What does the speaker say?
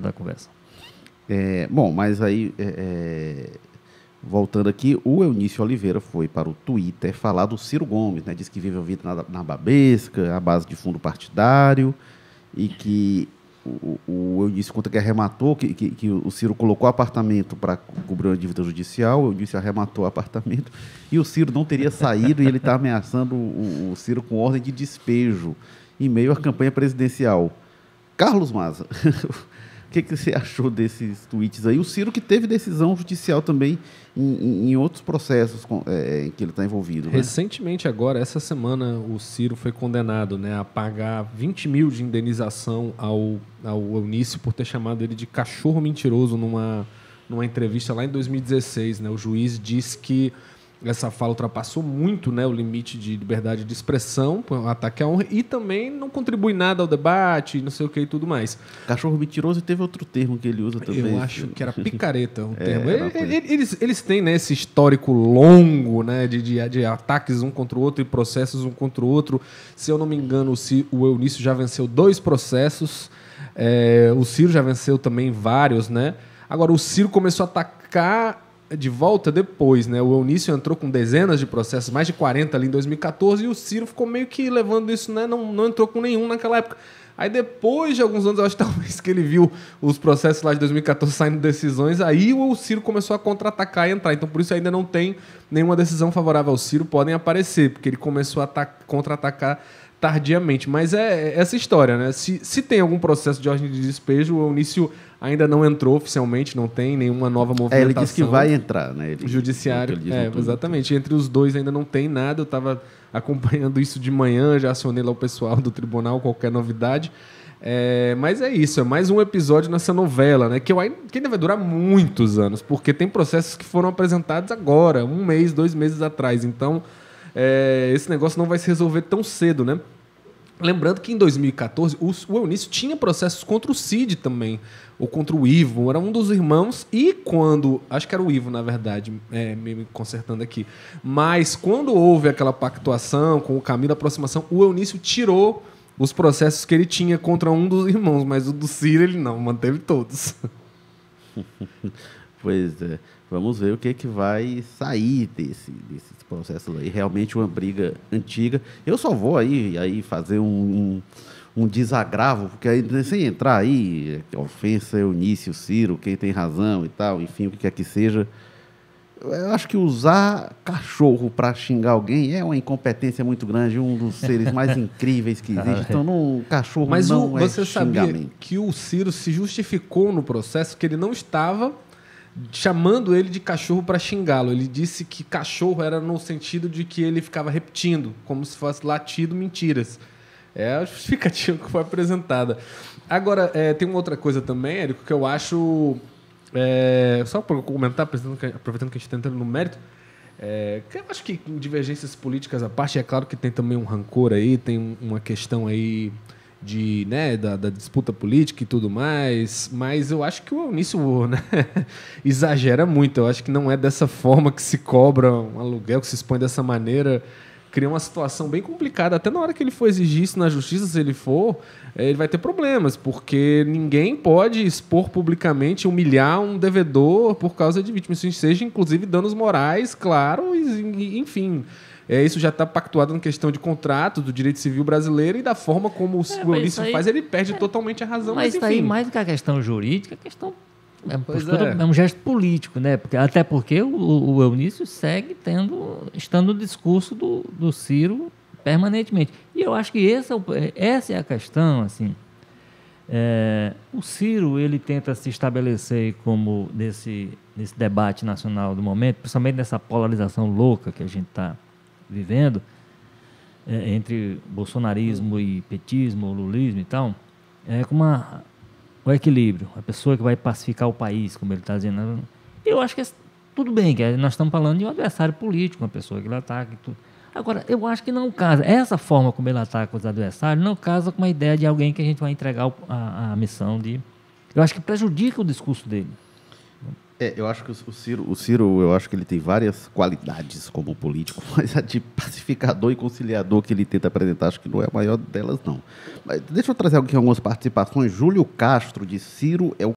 da conversa. É, bom, mas aí, é, é, voltando aqui, o Eunício Oliveira foi para o Twitter falar do Ciro Gomes, né? Diz que vive a vida na, na babesca, a base de fundo partidário, e que o, o Eunício conta que arrematou, que, que, que o Ciro colocou apartamento para cobrir uma dívida judicial, o Eunício arrematou o apartamento, e o Ciro não teria saído, e ele está ameaçando o, o Ciro com ordem de despejo, em meio à campanha presidencial. Carlos Maza... que, que você achou desses tweets aí? O Ciro que teve decisão judicial também em, em outros processos com, é, é em que ele está envolvido. Né? Recentemente, agora, essa semana, o Ciro foi condenado né, a pagar 20 mil de indenização ao, ao Eunício por ter chamado ele de cachorro mentiroso numa, numa entrevista lá em 2016. Né? O juiz disse que essa fala ultrapassou muito né, o limite de liberdade de expressão, um ataque à honra, e também não contribui nada ao debate, não sei o que e tudo mais. Cachorro mentiroso teve outro termo que ele usa também. Eu acho que era picareta um é, termo. Eles, eles têm né, esse histórico longo né, de, de, de, ataques um contra o outro e processos um contra o outro. Se eu não me engano, o Eunício já venceu dois processos, é, o Ciro já venceu também vários, né? Agora, o Ciro começou a atacar de volta depois, né? O Eunício entrou com dezenas de processos, mais de 40 ali em 2014, e o Ciro ficou meio que levando isso, né? Não, não entrou com nenhum naquela época. Aí depois de alguns anos, eu acho que talvez que ele viu os processos lá de 2014 saindo decisões, aí o Ciro começou a contra-atacar e entrar. Então por isso ainda não tem nenhuma decisão favorável ao Ciro, podem aparecer, porque ele começou a contra-atacar tardiamente. Mas é, é essa história, né? Se, se tem algum processo de ordem de despejo, o Eunício ainda não entrou oficialmente, não tem nenhuma nova movimentação. É, ele disse que vai entrar, né? Ele, judiciário. Ele é, exatamente. Entre os dois ainda não tem nada. Eu estava acompanhando isso de manhã, já acionei lá o pessoal do tribunal, qualquer novidade. É, mas é isso, é mais um episódio nessa novela, né? Que, eu, que ainda vai durar muitos anos, porque tem processos que foram apresentados agora, um mês, dois meses atrás. Então, é, esse negócio não vai se resolver tão cedo, né? Lembrando que em 2014 o Eunício tinha processos contra o Cid também, ou contra o Ivo, era um dos irmãos, e quando. Acho que era o Ivo, na verdade, é, me consertando aqui. Mas quando houve aquela pactuação com o caminho da aproximação, o Eunício tirou os processos que ele tinha contra um dos irmãos, mas o do Ciro ele não, manteve todos. pois é. Vamos ver o que, que vai sair desse, desse processo aí. Realmente uma briga antiga. Eu só vou aí, aí fazer um, um, um desagravo, porque aí né, sem entrar aí, é ofensa, Eunício, é Ciro, quem tem razão e tal, enfim, o que quer que seja. Eu acho que usar cachorro para xingar alguém é uma incompetência muito grande, um dos seres mais incríveis que existe. Então, não, cachorro Mas não o, é você sabia que o Ciro se justificou no processo que ele não estava chamando ele de cachorro para xingá-lo. Ele disse que cachorro era no sentido de que ele ficava repetindo, como se fosse latido mentiras. É a justificativa que foi apresentada. Agora, é, tem uma outra coisa também, Érico, que eu acho. É, só para comentar, aproveitando que a gente está entrando no mérito, é, eu acho que divergências políticas à parte, é claro que tem também um rancor aí, tem uma questão aí de, né, da, da, disputa política e tudo mais, mas eu acho que o Eunício né, exagera muito. Eu acho que não é dessa forma que se cobra um aluguel, que se expõe dessa maneira. Cria uma situação bem complicada. Até na hora que ele for exigir isso na justiça, se ele for, eh, ele vai ter problemas, porque ninguém pode expor publicamente, humilhar um devedor por causa de vítima, seja inclusive danos morais, claro, e, enfim. É, isso já está pactuado na questão de contrato do direito civil brasileiro e da forma como é, o Ulisses faz, ele perde é, totalmente a razão. Mas, mas isso aí, mais do que a questão jurídica, é a questão é, postura, é. é, um gesto político, né? Porque, até porque o, o Eunício segue tendo, estando no discurso do, do Ciro permanentemente. E eu acho que é essa é a questão, assim. É, o Ciro ele tenta se estabelecer como nesse, nesse debate nacional do momento, principalmente nessa polarização louca que a gente está vivendo, é, entre bolsonarismo e petismo, lulismo e tal, é como uma, o equilíbrio. A pessoa que vai pacificar o país, como ele está dizendo. Né? Eu acho que é, tudo bem, que nós estamos falando de um adversário político, uma pessoa que ele ataca e tudo. Agora, eu acho que não casa. Essa forma como ele ataca os adversários não casa com a ideia de alguém que a gente vai entregar a, a missão de. Eu acho que prejudica o discurso dele. É, eu acho que o Ciro, o Ciro, eu acho que ele tem várias qualidades como político, mas a de pacificador e conciliador que ele tenta apresentar, acho que não é a maior delas, não. Mas deixa eu trazer aqui algumas participações. Júlio Castro de Ciro é o